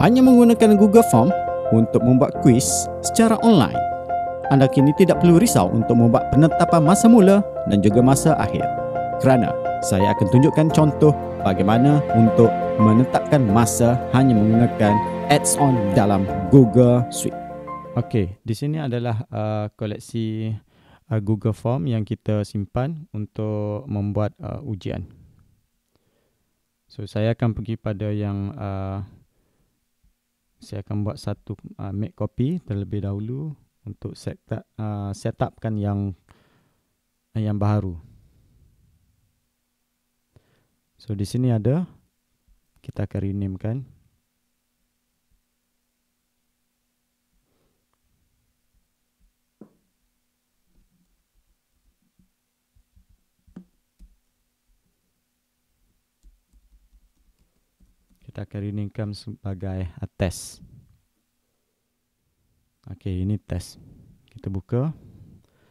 hanya menggunakan Google Form untuk membuat kuis secara online. Anda kini tidak perlu risau untuk membuat penetapan masa mula dan juga masa akhir. Kerana saya akan tunjukkan contoh bagaimana untuk menetapkan masa hanya menggunakan add-on dalam Google Suite. Okey, di sini adalah uh, koleksi uh, Google Form yang kita simpan untuk membuat uh, ujian. So saya akan pergi pada yang uh, saya akan buat satu uh, make copy terlebih dahulu untuk set uh, setupkan yang uh, yang baru. So di sini ada kita akan rename kan kita akan renamekan sebagai test. Okey, ini test. Kita buka.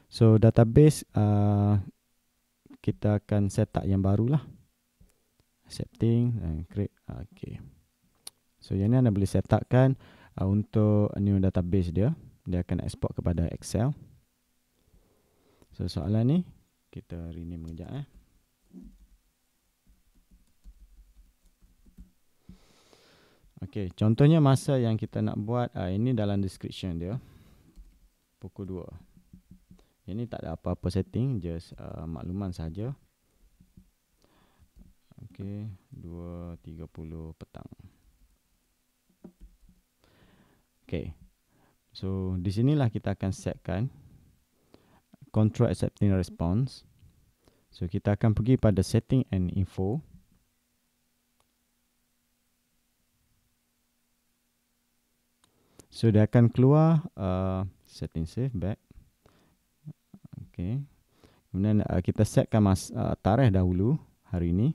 So database uh, kita akan set up yang barulah. Setting, and create. Okey. So yang ni anda boleh set up kan uh, untuk new database dia. Dia akan export kepada Excel. So soalan ni kita rename kejap eh. Okey, contohnya masa yang kita nak buat uh, ini dalam description dia. Pukul 2. Ini tak ada apa-apa setting, just uh, makluman saja. Okey, 2.30 petang. Okey. So, di sinilah kita akan setkan control accepting response. So, kita akan pergi pada setting and info. So dia akan keluar uh, setting save back. Okay. Kemudian uh, kita setkan mas, uh, tarikh dahulu hari ini.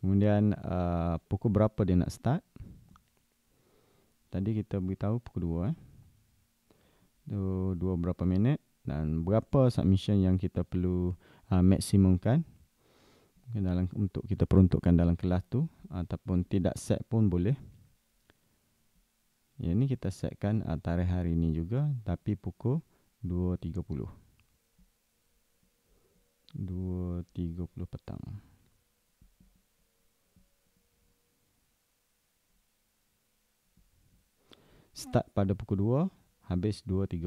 Kemudian uh, pukul berapa dia nak start. Tadi kita beritahu pukul 2. Eh. Tu 2 berapa minit dan berapa submission yang kita perlu uh, maksimumkan dalam untuk kita peruntukkan dalam kelas tu ataupun tidak set pun boleh. Yang ni kita setkan uh, tarikh hari ni juga tapi pukul 2.30. 2.30 petang. Start pada pukul 2, habis 2.30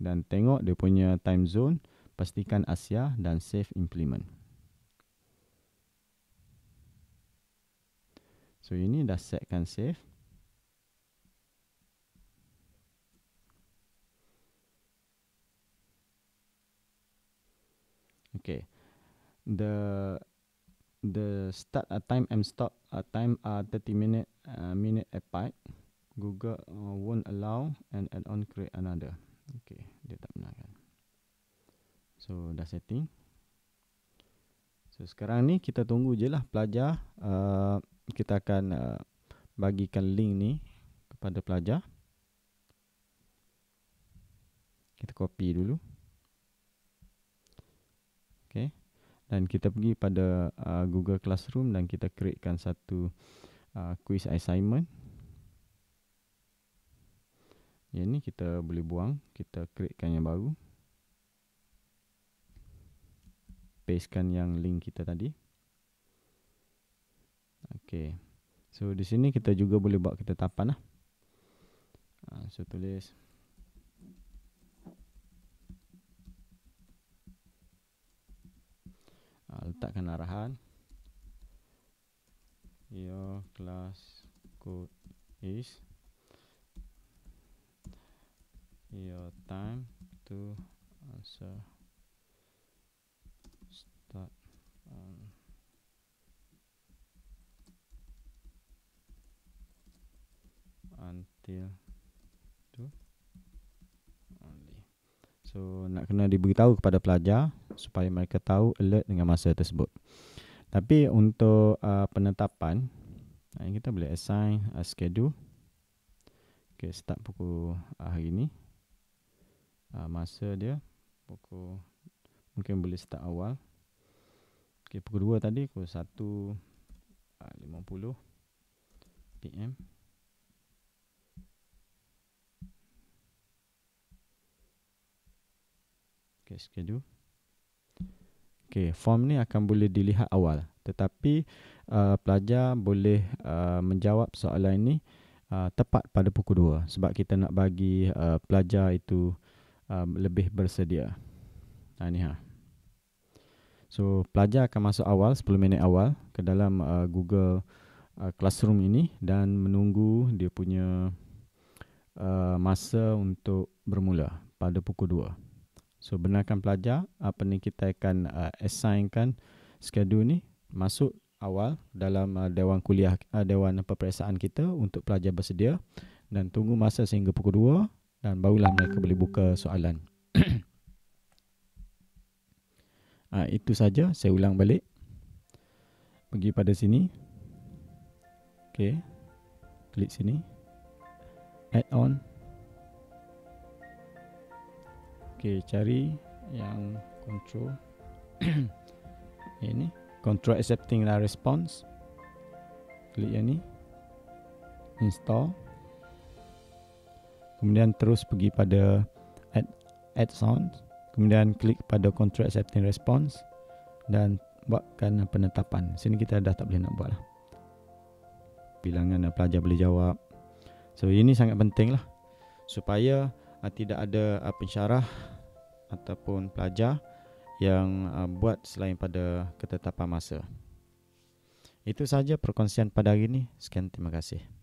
dan tengok dia punya time zone, pastikan Asia dan save implement. So ini dah setkan save. the the start a time and stop a time a 30 minute uh, minute apart. Google uh, won't allow and add on create another okay dia tak benarkan so dah setting so sekarang ni kita tunggu je lah pelajar uh, kita akan uh, bagikan link ni kepada pelajar kita copy dulu okay dan kita pergi pada uh, Google Classroom dan kita createkan satu uh, quiz assignment. Yang ni kita boleh buang, kita createkan yang baru. Pastekan yang link kita tadi. Okay, So di sini kita juga boleh buat ketetapan lah. Uh, so tulis uh, letakkan arahan your class code is your time to answer start um, until so nak kena diberitahu kepada pelajar supaya mereka tahu alert dengan masa tersebut. Tapi untuk uh, penetapan, uh, kita boleh assign a uh, schedule. Okay, start pukul uh, hari ini. Uh, masa dia pukul, mungkin boleh start awal. Okay, pukul 2 tadi, pukul 1.50 uh, PM. Okay, schedule. Okey, form ni akan boleh dilihat awal. Tetapi uh, pelajar boleh uh, menjawab soalan ini uh, tepat pada pukul 2 sebab kita nak bagi uh, pelajar itu uh, lebih bersedia. Ha ni ha. So, pelajar akan masuk awal 10 minit awal ke dalam uh, Google uh, Classroom ini dan menunggu dia punya uh, masa untuk bermula pada pukul 2. So benarkan pelajar apa ni kita akan uh, assignkan schedule ni masuk awal dalam uh, dewan kuliah uh, dewan peperiksaan kita untuk pelajar bersedia dan tunggu masa sehingga pukul 2 dan barulah mereka boleh buka soalan. uh, itu saja saya ulang balik. Pergi pada sini. Okey. Klik sini. Add on. Okay, cari yang control ini control accepting lah response. Klik yang ni. Install. Kemudian terus pergi pada add add sound. Kemudian klik pada control accepting response dan buatkan penetapan. Sini kita dah tak boleh nak buat lah. Bilangan pelajar boleh jawab. So ini sangat penting lah supaya uh, tidak ada uh, pensyarah ataupun pelajar yang uh, buat selain pada ketetapan masa. Itu sahaja perkongsian pada hari ini. Sekian terima kasih.